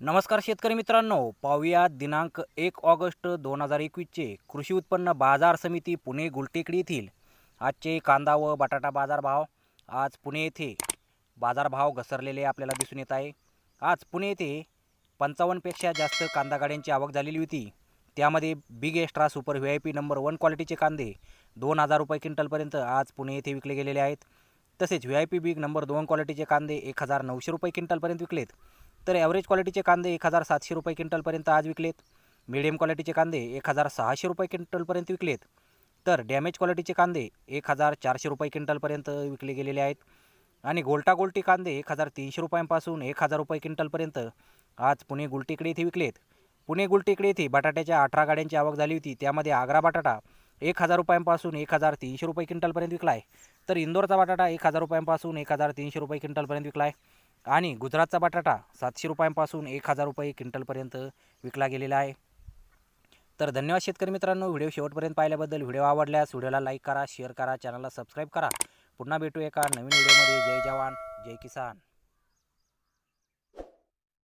नमस्कार शेतकरी मित्रांनो पाहूया दिनांक एक ऑगस्ट दोन हजार एकवीसचे कृषी उत्पन्न बाजार समिती पुणे गुलटेकडी येथील आजचे कांदा व बटाटा बाजारभाव आज पुणे येथे बाजारभाव घसरलेले आपल्याला दिसून येत आहे आज पुणे येथे पंचावन्नपेक्षा जास्त कांदा गाड्यांची आवक झालेली होती त्यामध्ये big extra super V I P number one क्वालिटीचे कांदे दोन हजार रुपये क्विंटलपर्यंत आज पुणे येथे विकले गेलेले आहेत तसेच V I P big number दोन क्वालिटीचे कांदे एक हजार नऊशे रुपये क्विंटलपर्यंत विकलेत तर ॲव्हरेज क्वालिटीचे कांदे एक हजार सातशे रुपये क्विंटलपर्यंत आज विकलेत मिडियम क्वालिटीचे कांदे एक हजार सहाशे रुपये क्विंटलपर्यंत विकलेत तर डॅमेज क्वालिटीचे कांदे एक हजार चारशे रुपये क्विंटलपर्यंत विकले गेलेले आहेत आणि गोल्टा गोल्टी कांदे एक हजार तीनशे रुपयांपासून एक हजार रुपये क्विंटलपर्यंत आज पुणे गुलटीकडे इथे विकलेत पुणे गुलटेकडे येथे बटाट्याच्या अठरा गाड्यांची आवक झाली होती त्यामध्ये आग्रा बटाटा एक हजार रुपयांपासून एक हजार तीनशे रुपये क्विंटलपर्यंत विकला आहे तर इंदोरचा बटाटा एक हजार रुपयांपासून एक हजार तीनशे रुपये क्विंटलपर्यंत विकला आहे आणि गुजरातचा बटाटा सातशे रुपयांपासून एक हजार रुपये क्विंटलपर्यंत विकला गेलेला आहे तर धन्यवाद शेतकरी मित्रांनो व्हिडिओ शेवटपर्यंत पाहिल्याबद्दल व्हिडिओ आवडल्यास व्हिडिओला लाईक करा शेअर करा चॅनलला सबस्क्राईब करा पुन्हा भेटू एका नवीन व्हिडिओमध्ये जय जवान जय किसान